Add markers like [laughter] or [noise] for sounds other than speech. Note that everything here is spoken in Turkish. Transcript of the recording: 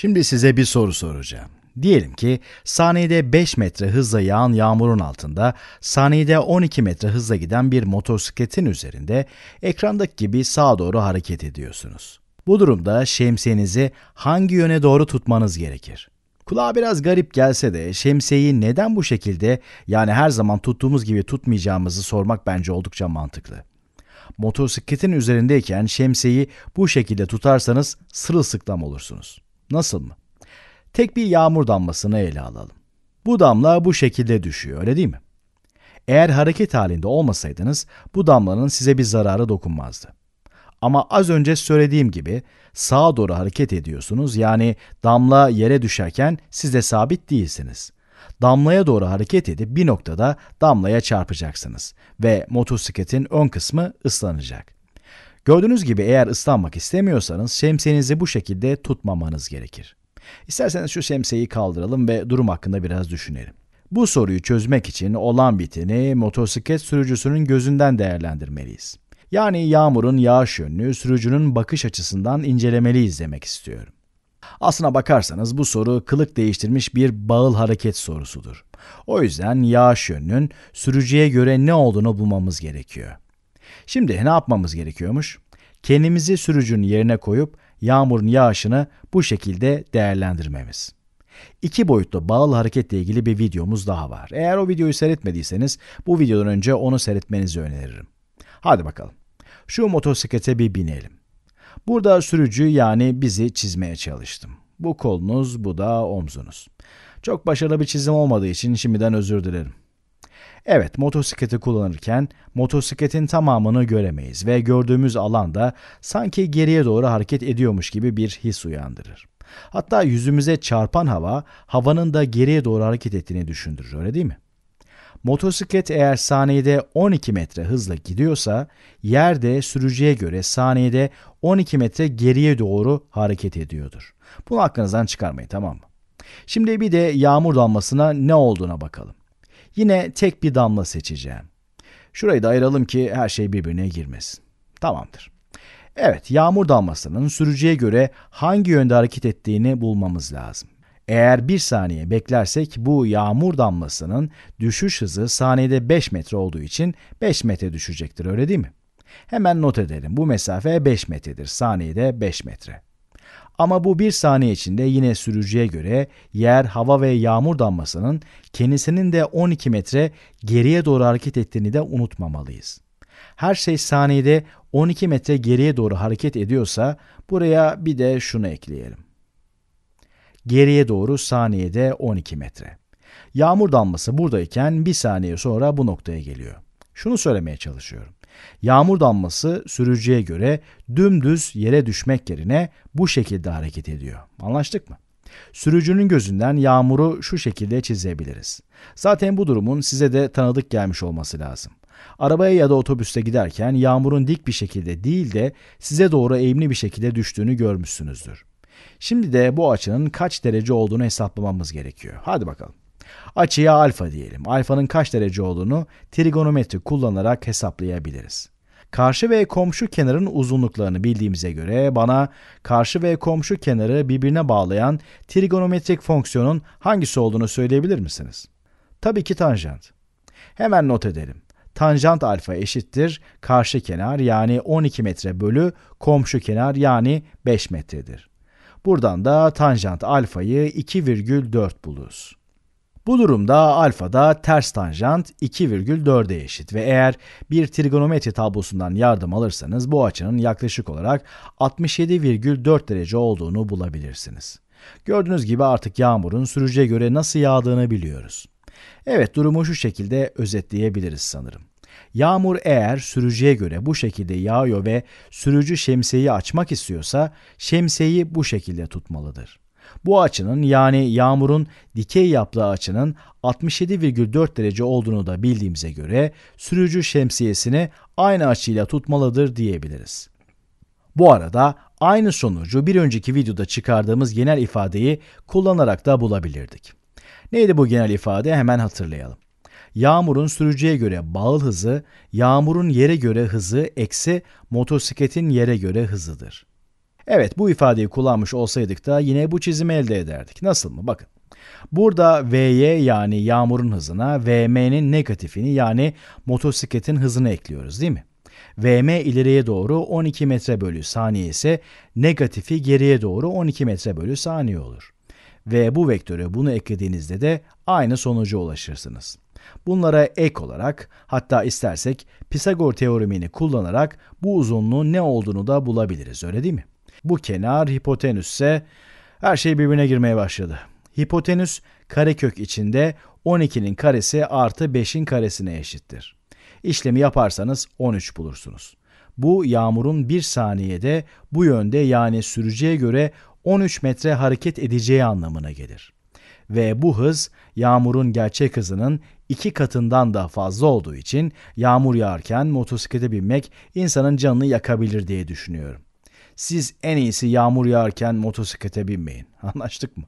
Şimdi size bir soru soracağım. Diyelim ki saniyede 5 metre hızla yağan yağmurun altında saniyede 12 metre hızla giden bir motosikletin üzerinde ekrandaki gibi sağa doğru hareket ediyorsunuz. Bu durumda şemsiyenizi hangi yöne doğru tutmanız gerekir? Kulağa biraz garip gelse de şemsiyeyi neden bu şekilde yani her zaman tuttuğumuz gibi tutmayacağımızı sormak bence oldukça mantıklı. Motosikletin üzerindeyken şemsiyeyi bu şekilde tutarsanız sırılsıklam olursunuz. Nasıl mı? Tek bir yağmur damlasını ele alalım. Bu damla bu şekilde düşüyor, öyle değil mi? Eğer hareket halinde olmasaydınız bu damlanın size bir zararı dokunmazdı. Ama az önce söylediğim gibi sağa doğru hareket ediyorsunuz yani damla yere düşerken siz de sabit değilsiniz. Damlaya doğru hareket edip bir noktada damlaya çarpacaksınız ve motosikletin ön kısmı ıslanacak. Gördüğünüz gibi eğer ıslanmak istemiyorsanız şemsiyenizi bu şekilde tutmamanız gerekir. İsterseniz şu şemsiyeyi kaldıralım ve durum hakkında biraz düşünelim. Bu soruyu çözmek için olan biteni motosiklet sürücüsünün gözünden değerlendirmeliyiz. Yani yağmurun yağış yönünü sürücünün bakış açısından incelemeliyiz demek istiyorum. Aslına bakarsanız bu soru kılık değiştirmiş bir bağıl hareket sorusudur. O yüzden yağış yönünün sürücüye göre ne olduğunu bulmamız gerekiyor. Şimdi ne yapmamız gerekiyormuş? Kendimizi sürücünün yerine koyup yağmurun yağışını bu şekilde değerlendirmemiz. İki boyutlu bağlı hareketle ilgili bir videomuz daha var. Eğer o videoyu seyretmediyseniz bu videodan önce onu seyretmenizi öneririm. Hadi bakalım. Şu motosiklete bir binelim. Burada sürücü yani bizi çizmeye çalıştım. Bu kolunuz, bu da omzunuz. Çok başarılı bir çizim olmadığı için şimdiden özür dilerim. Evet, motosikleti kullanırken motosikletin tamamını göremeyiz ve gördüğümüz alanda sanki geriye doğru hareket ediyormuş gibi bir his uyandırır. Hatta yüzümüze çarpan hava havanın da geriye doğru hareket ettiğini düşündürür, öyle değil mi? Motosiklet eğer saniyede 12 metre hızla gidiyorsa, yerde sürücüye göre saniyede 12 metre geriye doğru hareket ediyordur. Bunu aklınızdan çıkarmayın tamam mı? Şimdi bir de yağmur damlasına ne olduğuna bakalım. Yine tek bir damla seçeceğim. Şurayı da ayıralım ki her şey birbirine girmesin. Tamamdır. Evet, yağmur damlasının sürücüye göre hangi yönde hareket ettiğini bulmamız lazım. Eğer bir saniye beklersek bu yağmur damlasının düşüş hızı saniyede 5 metre olduğu için 5 metre düşecektir öyle değil mi? Hemen not edelim. Bu mesafe 5 metredir. Saniyede 5 metre. Ama bu bir saniye içinde yine sürücüye göre yer, hava ve yağmur damlasının kendisinin de 12 metre geriye doğru hareket ettiğini de unutmamalıyız. Her şey saniyede 12 metre geriye doğru hareket ediyorsa buraya bir de şunu ekleyelim. Geriye doğru saniyede 12 metre. Yağmur damlası buradayken bir saniye sonra bu noktaya geliyor. Şunu söylemeye çalışıyorum. Yağmur damlası sürücüye göre dümdüz yere düşmek yerine bu şekilde hareket ediyor. Anlaştık mı? Sürücünün gözünden yağmuru şu şekilde çizebiliriz. Zaten bu durumun size de tanıdık gelmiş olması lazım. Arabaya ya da otobüste giderken yağmurun dik bir şekilde değil de size doğru eğimli bir şekilde düştüğünü görmüşsünüzdür. Şimdi de bu açının kaç derece olduğunu hesaplamamız gerekiyor. Hadi bakalım. Açıya alfa diyelim. Alfanın kaç derece olduğunu trigonometri kullanarak hesaplayabiliriz. Karşı ve komşu kenarın uzunluklarını bildiğimize göre bana karşı ve komşu kenarı birbirine bağlayan trigonometrik fonksiyonun hangisi olduğunu söyleyebilir misiniz? Tabii ki tanjant. Hemen not edelim. Tanjant alfa eşittir karşı kenar yani 12 metre bölü komşu kenar yani 5 metredir. Buradan da tanjant alfayı 2,4 buluruz. Bu durumda alfa da ters tanjant 2,4'e eşit ve eğer bir trigonometri tablosundan yardım alırsanız bu açının yaklaşık olarak 67,4 derece olduğunu bulabilirsiniz. Gördüğünüz gibi artık yağmurun sürücüye göre nasıl yağdığını biliyoruz. Evet durumu şu şekilde özetleyebiliriz sanırım. Yağmur eğer sürücüye göre bu şekilde yağıyor ve sürücü şemsiyeyi açmak istiyorsa şemsiyeyi bu şekilde tutmalıdır. Bu açının yani yağmurun dikey yaptığı açının 67,4 derece olduğunu da bildiğimize göre sürücü şemsiyesini aynı açıyla tutmalıdır diyebiliriz. Bu arada aynı sonucu bir önceki videoda çıkardığımız genel ifadeyi kullanarak da bulabilirdik. Neydi bu genel ifade hemen hatırlayalım. Yağmurun sürücüye göre bağıl hızı, yağmurun yere göre hızı eksi motosikletin yere göre hızıdır. Evet bu ifadeyi kullanmış olsaydık da yine bu çizimi elde ederdik. Nasıl mı? Bakın. Burada v_y yani yağmurun hızına VM'nin negatifini yani motosikletin hızını ekliyoruz değil mi? Vm ileriye doğru 12 metre bölü saniye ise negatifi geriye doğru 12 metre bölü saniye olur. Ve bu vektöre bunu eklediğinizde de aynı sonuca ulaşırsınız. Bunlara ek olarak hatta istersek Pisagor teoremini kullanarak bu uzunluğun ne olduğunu da bulabiliriz öyle değil mi? Bu kenar hipotenüsse her şey birbirine girmeye başladı. Hipotenüs karekök içinde 12'nin karesi artı 5'in karesine eşittir. İşlemi yaparsanız 13 bulursunuz. Bu yağmurun bir saniyede bu yönde yani sürücüye göre 13 metre hareket edeceği anlamına gelir. Ve bu hız yağmurun gerçek hızının iki katından da fazla olduğu için yağmur yağarken motosiklete binmek insanın canını yakabilir diye düşünüyorum. Siz en iyisi yağmur yağarken motosiklete binmeyin. [laughs] Anlaştık mı?